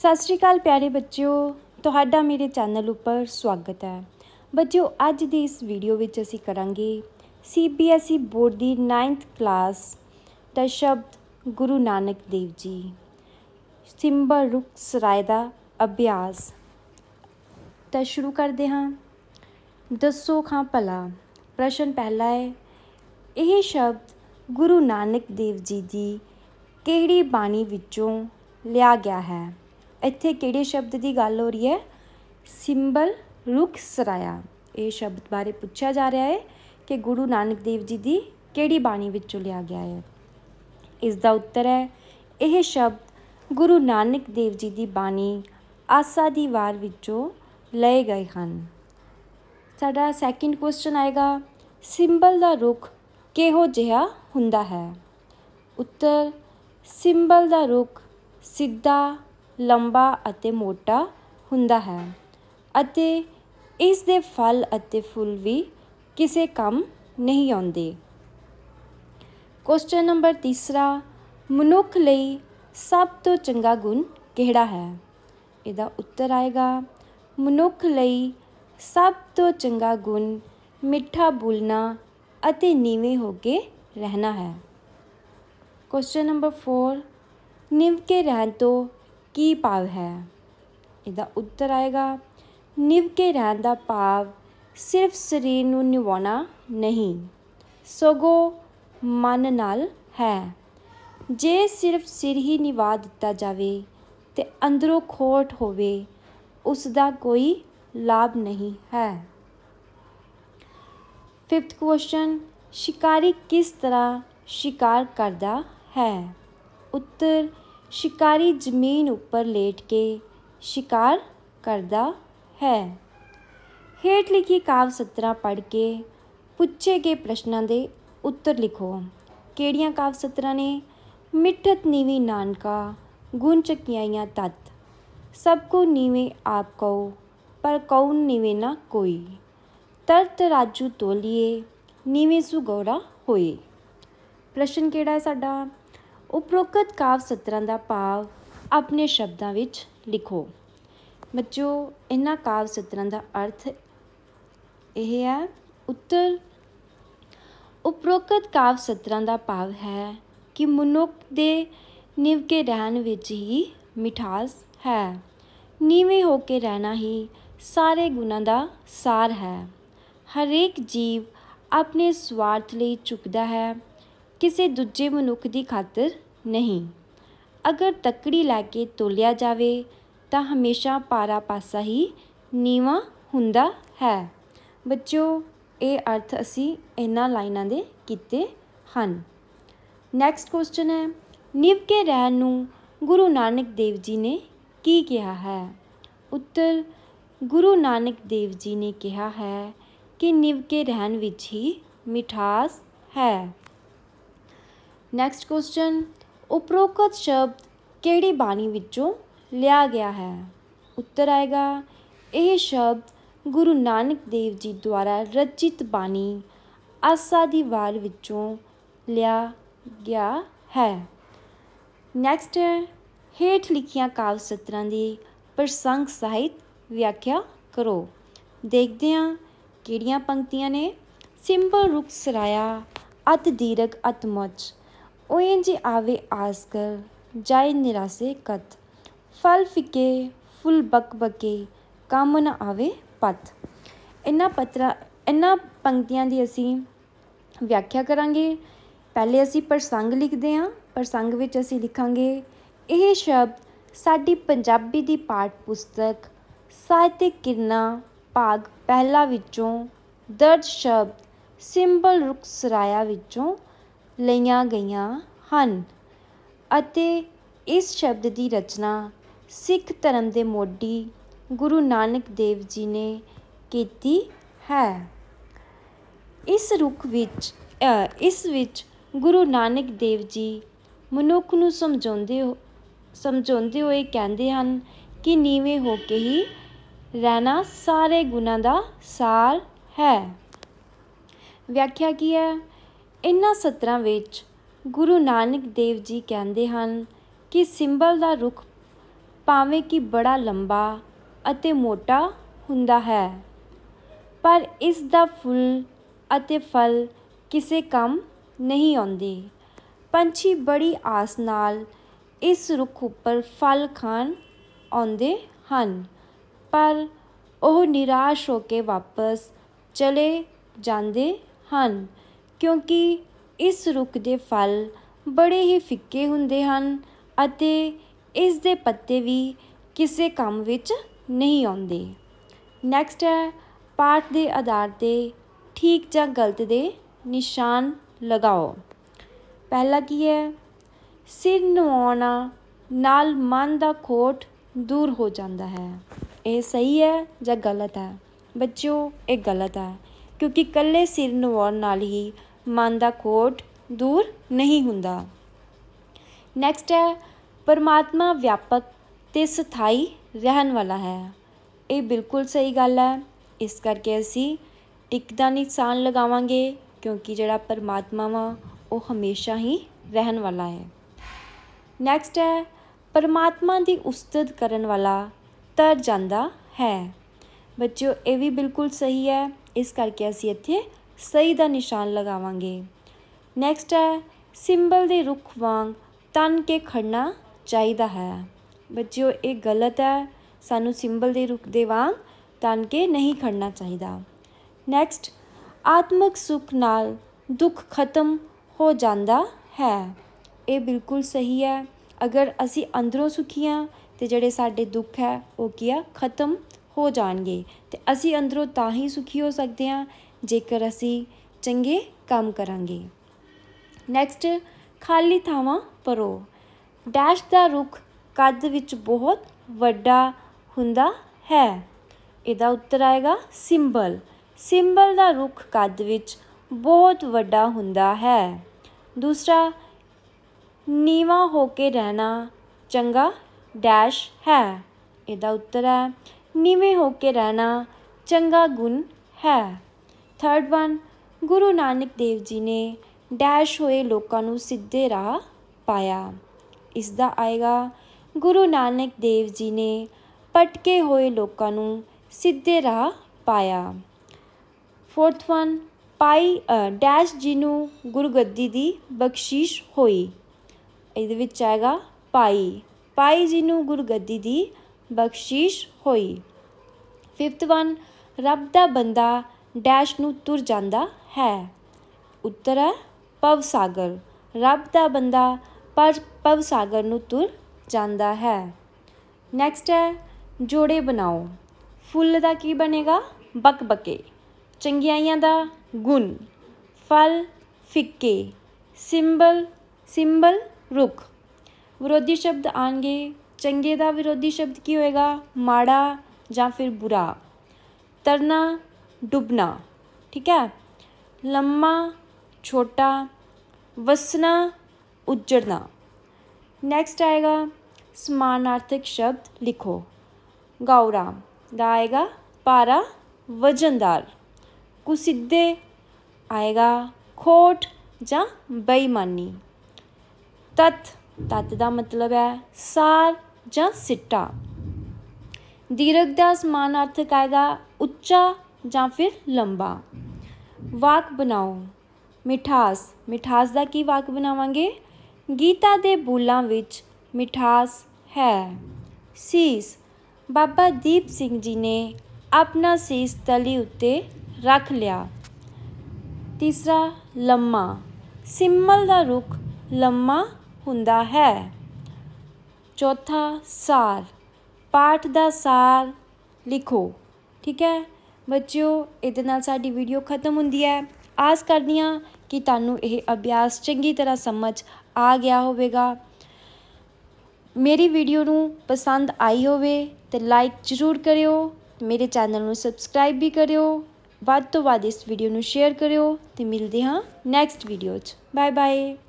ਸਤਿ ਸ਼੍ਰੀ ਅਕਾਲ ਪਿਆਰੇ ਬੱਚਿਓ ਤੁਹਾਡਾ ਮੇਰੇ ਚੈਨਲ ਉੱਪਰ ਸਵਾਗਤ ਹੈ ਬੱਚਿਓ ਅੱਜ ਦੀ ਇਸ ਵੀਡੀਓ ਵਿੱਚ ਅਸੀਂ ਕਰਾਂਗੇ ਸੀਬੀਐਸਈ ਬੋਰਡ ਦੀ 9th ਕਲਾਸ ਦਾ ਸ਼ਬਦ ਗੁਰੂ ਨਾਨਕ ਦੇਵ ਜੀ ਸਿੰਬਲ ਰੁਕਸ ਸਰਾਏ ਦਾ ਅਭਿਆਸ ਤਾਂ ਸ਼ੁਰੂ ਕਰਦੇ ਹਾਂ ਦੱਸੋ ਖਾਂ ਪਲਾ ਪ੍ਰਸ਼ਨ ਪਹਿਲਾ ਹੈ ਇਹ ਸ਼ਬਦ ਗੁਰੂ ਨਾਨਕ ਦੇਵ ਜੀ ਦੀ ਕਿਹੜੀ ਬਾਣੀ ਵਿੱਚੋਂ ਲਿਆ ਗਿਆ ਹੈ ਇੱਥੇ ਕਿਹੜੇ ਸ਼ਬਦ ਦੀ ਗੱਲ ਹੋ ਰਹੀ ਹੈ ਸਿੰਬਲ ਰੁਖ ਸਰਾਇਆ ਇਹ ਸ਼ਬਦ ਬਾਰੇ ਪੁੱਛਿਆ ਜਾ ਰਿਹਾ ਹੈ ਕਿ ਗੁਰੂ ਨਾਨਕ ਦੇਵ ਜੀ ਦੀ ਕਿਹੜੀ ਬਾਣੀ ਵਿੱਚੋਂ ਲਿਆ ਗਿਆ ਹੈ ਇਸ ਦਾ ਉੱਤਰ ਹੈ ਇਹ ਸ਼ਬਦ ਗੁਰੂ ਨਾਨਕ ਦੇਵ ਜੀ ਦੀ ਬਾਣੀ ਆਸਾ ਦੀ ਵਾਰ ਵਿੱਚੋਂ ਲਏ ਗਏ ਹਨ ਸਾਡਾ ਸੈਕਿੰਡ ਕੁਐਸਚਨ ਆਏਗਾ ਸਿੰਬਲ ਦਾ ਰੁਖ ਕਿਹੋ ਜਿਹਾ ਹੁੰਦਾ ਹੈ ਉੱਤਰ ਸਿੰਬਲ ਦਾ ਰੁਖ ਸਿੱਧਾ ਲੰਬਾ ਅਤੇ ਮੋਟਾ ਹੁੰਦਾ ਹੈ ਅਤੇ ਇਸ ਦੇ ਫਲ ਅਤੇ ਫੁੱਲ ਵੀ ਕਿਸੇ ਕੰਮ ਨਹੀਂ ਆਉਂਦੇ ਕੁਐਸਚਨ ਨੰਬਰ ਤੀਸਰਾ ਮਨੁੱਖ ਲਈ ਸਭ ਤੋਂ ਚੰਗਾ ਗੁਣ ਕਿਹੜਾ ਹੈ ਇਹਦਾ ਉੱਤਰ ਆਏਗਾ ਮਨੁੱਖ ਲਈ ਸਭ ਤੋਂ ਚੰਗਾ ਗੁਣ ਮਿੱਠਾ ਬੋਲਣਾ ਅਤੇ ਨੀਵੇਂ ਹੋ ਕੇ ਰਹਿਣਾ ਹੈ ਕੁਐਸਚਨ ਨੰਬਰ 4 ਨਿਵ ਕੇ ਰਹਿਣ ਤੋਂ ਕੀ ਭਾਵ ਹੈ ਇਹਦਾ ਉੱਤਰ ਆਏਗਾ ਨਿਵ ਕੇ ਰਹਿਣ ਦਾ ਭਾਵ ਸਿਰਫ ਸਰੀਰ ਨੂੰ ਨਿਵਾਉਣਾ ਨਹੀਂ ਸਗੋ ਮਨ ਨਾਲ ਹੈ ਜੇ ਸਿਰਫ ਸਿਰ ਹੀ ਨਿਵਾ ਦਿੱਤਾ ਜਾਵੇ ਤੇ ਅੰਦਰੋਂ ਖੋਟ ਹੋਵੇ ਉਸ ਦਾ ਕੋਈ ਲਾਭ ਨਹੀਂ ਹੈ 5th ਕੁਐਸਚਨ ਸ਼ਿਕਾਰੀ ਕਿਸ ਤਰ੍ਹਾਂ ਸ਼ਿਕਾਰ ਕਰਦਾ ਹੈ ਉੱਤਰ ਸ਼ਿਕਾਰੀ ਜ਼ਮੀਨ ਉੱਪਰ ਲੇਟ ਕੇ ਸ਼ਿਕਾਰ ਕਰਦਾ ਹੈ ਹੇਠ ਲਿਖੀ ਕਾਵ ਸਤਰਾਂ ਪੜ੍ਹ ਕੇ ਪੁੱਛੇ ਗਏ ਪ੍ਰਸ਼ਨਾਂ ਦੇ ਉੱਤਰ ਲਿਖੋ ਕਿਹੜੀਆਂ ਕਾਵ ਸਤਰਾਂ ਨੇ ਮਿੱਠਤ ਨੀਵੀ ਨਾਨਕਾ ਗੁਣ ਚਕਿਆਈਆਂ ਤਤ ਸਭ ਕੋ ਨੀਵੇਂ ਆਪ ਕਉ ਪਰ ਕਉ ਨੀਵੇਂ ਨਾ ਕੋਈ ਤਰਤ ਰਾਜੂ ਤੋਲੀਏ ਨੀਵੇਂ ਸੁਗੋੜਾ ਹੋਏ ਪ੍ਰਸ਼ਨ ਕਿਹੜਾ ਹੈ ਸਾਡਾ ਉਪਰੋਕਤ ਕਾਵ ਸਤਰਾਂ ਦਾ ਭਾਵ ਆਪਣੇ ਸ਼ਬਦਾਂ ਵਿੱਚ ਲਿਖੋ ਬੱਚੋ ਇਹਨਾਂ ਕਾਵ ਸਤਰਾਂ ਦਾ ਅਰਥ ਇਹ ਹੈ ਉੱਤਰ ਉਪਰੋਕਤ ਕਾਵ ਸਤਰਾਂ ਦਾ ਭਾਵ ਹੈ ਕਿ ਮਨੁੱਖ ਦੇ ਨਿਵਕੇ ਰਹਿਣ ਵਿੱਚ ਹੀ ਮਿਠਾਸ ਹੈ ਨੀਵੇਂ ਹੋ ਕੇ ਰਹਿਣਾ ਹੀ ਸਾਰੇ ਗੁਨਾ ਦਾ ਸਾਰ ਹੈ ਹਰੇਕ ਜੀਵ ਆਪਣੇ ਸਵਾਰਥ ਲਈ ਝੁਕਦਾ ਹੈ ਕਿਸੇ ਦੂਜੇ ਮਨੁੱਖ ਦੀ ਖਾਤਰ ਨਹੀਂ ਅਗਰ ਤਕੜੀ ਲੈ ਕੇ ਤੋਲਿਆ ਜਾਵੇ ਤਾਂ ਹਮੇਸ਼ਾ ਪਾਰਾ ਪਾਸਾ ਹੀ ਨੀਵਾ ਹੁੰਦਾ ਹੈ ਬੱਚੋ ਇਹ ਅਰਥ ਅਸੀਂ ਇਹਨਾਂ ਲਾਈਨਾਂ ਦੇ ਕੀਤੇ ਹਨ ਨੈਕਸਟ ਕੁਐਸਚਨ ਹੈ ਨਿਵ ਕੇ ਰਹਿਣ ਨੂੰ ਗੁਰੂ ਨਾਨਕ ਦੇਵ ਜੀ ਨੇ ਕੀ ਕਿਹਾ ਹੈ ਉੱਤਰ ਗੁਰੂ ਨਾਨਕ ਦੇਵ ਜੀ ਨੇ ਕਿਹਾ ਹੈ ਕਿ ਨਿਵ ਕੇ ਰਹਿਣ ਵਿੱਚ ਹੀ ਮਿਠਾਸ ਹੈ ਨੈਕਸਟ ਕੁਐਸਚਨ ਉਪਰੋਕਤ ਸ਼ਬਦ ਕਿਹੜੀ ਬਾਣੀ ਵਿੱਚੋਂ ਲਿਆ ਗਿਆ ਹੈ ਉੱਤਰ ਆਏਗਾ ਇਹ ਸ਼ਬਦ ਗੁਰੂ ਨਾਨਕ ਦੇਵ ਜੀ ਦੁਆਰਾ ਰਚਿਤ ਬਾਣੀ ਆਸਾ ਦੀ ਵਾਰ ਵਿੱਚੋਂ ਲਿਆ ਗਿਆ ਹੈ ਨੈਕਸਟ ਹੇਠ ਲਿਖੀਆਂ ਕਾਵ ਸਤਰਾਂ ਦੀ ਪ੍ਰਸੰਗ ਸਹਿਤ ਵਿਆਖਿਆ ਕਰੋ ਦੇਖਦੇ ਹਾਂ ਕਿਹੜੀਆਂ ਪੰਕਤੀਆਂ ਨੇ ਸਿੰਬਲ ਰੁਕ ਸਰਾਇਆ ਅਤ ਦੀਰਗ ਅਤ ਮੁੱਚ ਆਵੇ ਆਸ ਕਰ ਜਾਇ ਨਿਰਾਸੇ ਕਤ ਫਲ ਫਿੱਕੇ ਫੁੱਲ ਬਕੇ ਕੰਮ ਨਾ ਆਵੇ ਪਤ ਇਨਾ ਪਤਰਾ ਇਨਾ ਪੰਕਤੀਆਂ ਦੀ ਅਸੀਂ ਵਿਆਖਿਆ ਕਰਾਂਗੇ ਪਹਿਲੇ ਅਸੀਂ ਪ੍ਰਸੰਗ ਲਿਖਦੇ ਹਾਂ ਪ੍ਰਸੰਗ ਵਿੱਚ ਅਸੀਂ ਲਿਖਾਂਗੇ ਇਹ ਸ਼ਬਦ ਸਾਡੀ ਪੰਜਾਬੀ ਦੀ ਪਾਠ ਪੁਸਤਕ ਸਾਹਿਤਿਕ ਕਿਰਨਾ ਭਾਗ ਪਹਿਲਾ ਵਿੱਚੋਂ ਦਰਜ ਸ਼ਬਦ ਸਿੰਬਲ ਰੁਕਸਰਾਇਆ ਵਿੱਚੋਂ ਲਈਆਂ ਗਈਆਂ ਹਨ ਅਤੇ ਇਸ ਸ਼ਬਦ ਦੀ ਰਚਨਾ ਸਿੱਖ ਧਰਮ ਦੇ ਮੋਢੀ ਗੁਰੂ ਨਾਨਕ ਦੇਵ ਜੀ ਨੇ ਕੀਤੀ ਹੈ ਇਸ ਰੁੱਖ ਵਿੱਚ ਇਸ ਵਿੱਚ ਗੁਰੂ ਨਾਨਕ ਦੇਵ ਜੀ ਮਨੁੱਖ ਨੂੰ ਸਮਝਾਉਂਦੇ ਸਮਝਾਉਂਦੇ ਹੋਏ ਕਹਿੰਦੇ ਹਨ ਕਿ ਨੀਵੇਂ ਹੋ ਕੇ ਹੀ ਰਹਿਣਾ ਸਾਰੇ ਗੁਨਾ ਦਾ ਸਾਰ ਹੈ ਵਿਆਖਿਆ ਕੀ ਹੈ ਇਨ੍ਹਾਂ ਸਤਰਾਂ ਵਿੱਚ ਗੁਰੂ ਨਾਨਕ ਦੇਵ ਜੀ ਕਹਿੰਦੇ ਹਨ ਕਿ ਸਿੰਬਲ ਦਾ ਰੁੱਖ ਭਾਵੇਂ ਕਿ ਬੜਾ ਲੰਬਾ ਅਤੇ ਮੋਟਾ ਹੁੰਦਾ ਹੈ ਪਰ ਇਸ ਦਾ ਫੁੱਲ ਅਤੇ ਫਲ ਕਿਸੇ ਕੰਮ ਨਹੀਂ ਆਉਂਦੇ ਪੰਛੀ ਬੜੀ ਆਸ ਨਾਲ ਇਸ ਰੁੱਖ ਉੱਪਰ ਫਲ ਖਾਣ ਆਉਂਦੇ ਹਨ ਪਰ ਉਹ ਨਿਰਾਸ਼ ਹੋ ਕੇ ਵਾਪਸ ਚਲੇ ਜਾਂਦੇ ਹਨ ਕਿਉਂਕਿ ਇਸ ਰੁੱਖ ਦੇ ਫਲ ਬੜੇ ਹੀ ਫਿੱਕੇ ਹੁੰਦੇ ਹਨ ਅਤੇ ਇਸ ਦੇ ਪੱਤੇ ਵੀ ਕਿਸੇ ਕੰਮ ਵਿੱਚ ਨਹੀਂ ਆਉਂਦੇ ਨੈਕਸਟ ਹੈ ਪਾਠ ਦੇ ਆਧਾਰ ਤੇ ਠੀਕ ਜਾਂ ਗਲਤ ਦੇ ਨਿਸ਼ਾਨ ਲਗਾਓ ਪਹਿਲਾ ਕੀ ਹੈ ਸਿਰ ਨਵਾਉਣਾ ਨਾਲ ਮਨ ਦਾ ਖੋਟ ਦੂਰ ਹੋ ਜਾਂਦਾ ਹੈ ਇਹ ਸਹੀ ਹੈ ਜਾਂ ਗਲਤ ਹੈ ਬੱਚਿਓ ਇਹ ਗਲਤ ਹੈ ਕਿਉਂਕਿ ਕੱਲੇ ਸਿਰ ਨਵਾਉਣ ਨਾਲ ਹੀ ਮਨ ਦਾ ਕੋਟ ਦੂਰ ਨਹੀਂ ਹੁੰਦਾ ਨੈਕਸਟ ਹੈ ਪਰਮਾਤਮਾ ਵਿਆਪਕ ਤੇ ਸਥਾਈ ਰਹਿਣ ਵਾਲਾ ਹੈ ਇਹ ਬਿਲਕੁਲ ਸਹੀ ਗੱਲ ਹੈ ਇਸ ਕਰਕੇ ਅਸੀਂ ਟਿਕ ਦਾ ਨਿਸ਼ਾਨ ਲਗਾਵਾਂਗੇ ਕਿਉਂਕਿ ਜਿਹੜਾ ਪਰਮਾਤਮਾ ਵਾ ਉਹ ਹਮੇਸ਼ਾ ਹੀ ਰਹਿਣ ਵਾਲਾ ਹੈ ਨੈਕਸਟ ਹੈ ਪਰਮਾਤਮਾ ਦੀ ਉਸਤਤ ਕਰਨ ਵਾਲਾ ਤਰ ਜਾਂਦਾ ਹੈ ਬੱਚਿਓ ਇਹ ਵੀ ਬਿਲਕੁਲ ਸਹੀ ਹੈ ਇਸ ਕਰਕੇ ਅਸੀਂ ਇੱਥੇ ਸਹੀ ਦਾ ਨਿਸ਼ਾਨ ਲਗਾਵਾਂਗੇ ਨੈਕਸਟ ਹੈ ਸਿੰਬਲ ਦੇ ਰੁੱਖ ਵਾਂਗ ਤਨ ਕੇ ਖੜਨਾ ਚਾਹੀਦਾ ਹੈ ਬੱਚਿਓ ਇਹ ਗਲਤ ਹੈ ਸਾਨੂੰ ਸਿੰਬਲ ਦੇ ਰੁੱਖ ਦੇ ਵਾਂਗ ਤਨ ਕੇ ਨਹੀਂ ਖੜਨਾ ਚਾਹੀਦਾ ਨੈਕਸਟ ਆਤਮਿਕ ਸੁਖ ਨਾਲ ਦੁੱਖ ਖਤਮ ਹੋ ਜਾਂਦਾ ਹੈ ਇਹ ਬਿਲਕੁਲ ਸਹੀ ਹੈ ਅਗਰ ਅਸੀਂ ਅੰਦਰੋਂ ਸੁਖੀ ਤੇ ਜਿਹੜੇ ਸਾਡੇ ਦੁੱਖ ਹੈ ਉਹ ਕੀ ਆ ਖਤਮ ਹੋ ਜਾਣਗੇ ਤੇ ਅਸੀਂ ਅੰਦਰੋਂ ਤਾਂ ਹੀ ਸੁਖੀ ਹੋ ਸਕਦੇ ਹਾਂ ਜੇਕਰ ਅਸੀਂ ਚੰਗੇ ਕੰਮ ਕਰਾਂਗੇ ਨੈਕਸਟ ਖਾਲੀ ਥਾਵਾਂ ਪਰੋ ਡੈਸ਼ ਦਾ ਰੁੱਖ ਕੱਦ ਵਿੱਚ ਬਹੁਤ ਵੱਡਾ ਹੁੰਦਾ ਹੈ ਇਹਦਾ ਉੱਤਰ ਆਏਗਾ ਸਿੰਬਲ ਸਿੰਬਲ ਦਾ ਰੁੱਖ ਕੱਦ ਵਿੱਚ ਬਹੁਤ ਵੱਡਾ ਹੁੰਦਾ ਹੈ ਦੂਸਰਾ ਨੀਵਾ ਹੋ ਕੇ ਰਹਿਣਾ ਚੰਗਾ ਡੈਸ਼ ਹੈ ਇਹਦਾ ਉੱਤਰ ਹੈ ਨੀਵੇਂ ਹੋ ਕੇ ਰਹਿਣਾ ਚੰਗਾ ਗੁਣ ਹੈ ਥਰਡ ਵਨ ਗੁਰੂ ਨਾਨਕ ਦੇਵ ਜੀ ਨੇ ਡੈਸ਼ ਹੋਏ ਲੋਕਾਂ ਨੂੰ ਸਿੱਧੇ ਰਾਹ ਪਾਇਆ ਇਸ ਦਾ ਆਏਗਾ ਗੁਰੂ ਨਾਨਕ ਦੇਵ ਜੀ ਨੇ ਪਟਕੇ ਹੋਏ ਲੋਕਾਂ ਨੂੰ ਸਿੱਧੇ ਰਾਹ ਪਾਇਆ ਫੋਰਥ ਵਨ ਪਾਈ ਡੈਸ਼ ਜੀ ਨੂੰ ਗੁਰਗੱਦੀ ਦੀ ਬਖਸ਼ੀਸ਼ ਹੋਈ ਇਹਦੇ ਵਿੱਚ ਆਏਗਾ ਪਾਈ ਪਾਈ ਜੀ ਨੂੰ ਗੁਰਗੱਦੀ ਦੀ ਬਖਸ਼ੀਸ਼ ਹੋਈ ਫਿਫਥ ਵਨ ਰੱਬ ਦਾ ਬੰਦਾ ਡੈਸ਼ ਨੂੰ ਤੁਰ ਜਾਂਦਾ ਹੈ ਉੱਤਰ ਹੈ ਪਵ ਸਾਗਰ ਰੱਬ ਦਾ ਬੰਦਾ ਪਰ ਪਵ ਸਾਗਰ ਨੂੰ ਤੁਰ ਜਾਂਦਾ ਹੈ ਨੈਕਸਟ ਹੈ ਜੋੜੇ ਬਣਾਓ ਫੁੱਲ ਦਾ ਕੀ ਬਣੇਗਾ ਬਕਬਕੇ ਚੰਗਿਆਈਆਂ ਦਾ ਗੁਣ ਫਲ ਫਿੱਕੇ ਸਿੰਬਲ ਸਿੰਬਲ ਰੁਕ ਵਿਰੋਧੀ ਸ਼ਬਦ ਆਣਗੇ ਚੰਗੇ ਦਾ ਵਿਰੋਧੀ ਸ਼ਬਦ ਕੀ ਹੋਏਗਾ ਮਾੜਾ ਜਾਂ ਫਿਰ ਬੁਰਾ ਤਰਨਾ डूबना ठीक है लम्मा छोटा वसना उजड़ना नेक्स्ट आएगा समानार्थक शब्द लिखो गौराम द आएगा पारा वजनदार कुसिद्धे आएगा खोट ज बेईमानी तत् तत् ਦਾ ਮਤਲਬ ਹੈ ਸਾਰ ਜਾਂ ਸਿੱਟਾ ਦੀਰਘ ਦਾ ਸਮਾਨਾਰਥਕ ਆਏਗਾ ਉੱਚਾ ਜਾਂ ਫਿਰ ਲੰਬਾ ਵਾਕ ਬਣਾਓ ਮਿਠਾਸ ਮਿਠਾਸ ਦਾ ਕੀ ਵਾਕ ਬਣਾਵਾਂਗੇ ਗੀਤਾ ਦੇ ਬੋਲਾਂ ਵਿੱਚ ਮਿਠਾਸ ਹੈ ਸੀਸ ਬਾਬਾ ਦੀਪ ਸਿੰਘ ਜੀ ਨੇ ਆਪਣਾ ਸੀਸ ਤਲੀ ਉੱਤੇ ਰੱਖ ਲਿਆ ਤੀਸਰਾ ਲੰਮਾ ਸਿੰਮਲ ਦਾ ਰੁੱਖ ਲੰਮਾ ਹੁੰਦਾ ਹੈ ਚੌਥਾ ਸਾਰ ਪਾਠ ਦਾ ਸਾਰ ਲਿਖੋ ਠੀਕ ਹੈ ਬੱਚਿਓ ਇਹਦੇ ਨਾਲ ਸਾਡੀ ਵੀਡੀਓ ਖਤਮ ਹੁੰਦੀ ਹੈ ਆਸ ਕਰਦੀ ਹਾਂ ਕਿ ਤੁਹਾਨੂੰ ਇਹ ਅਭਿਆਸ ਚੰਗੀ ਤਰ੍ਹਾਂ ਸਮਝ ਆ ਗਿਆ ਹੋਵੇਗਾ ਮੇਰੀ ਵੀਡੀਓ ਨੂੰ ਪਸੰਦ ਆਈ ਹੋਵੇ ਤੇ ਲਾਈਕ ਜ਼ਰੂਰ ਕਰਿਓ ਮੇਰੇ ਚੈਨਲ ਨੂੰ ਸਬਸਕ੍ਰਾਈਬ ਵੀ ਕਰਿਓ ਵੱਧ ਤੋਂ ਵੱਧ ਇਸ ਵੀਡੀਓ ਨੂੰ ਸ਼ੇਅਰ ਕਰਿਓ ਤੇ ਮਿਲਦੇ ਹਾਂ ਨੈਕਸਟ ਵੀਡੀਓ 'ਚ ਬਾਏ ਬਾਏ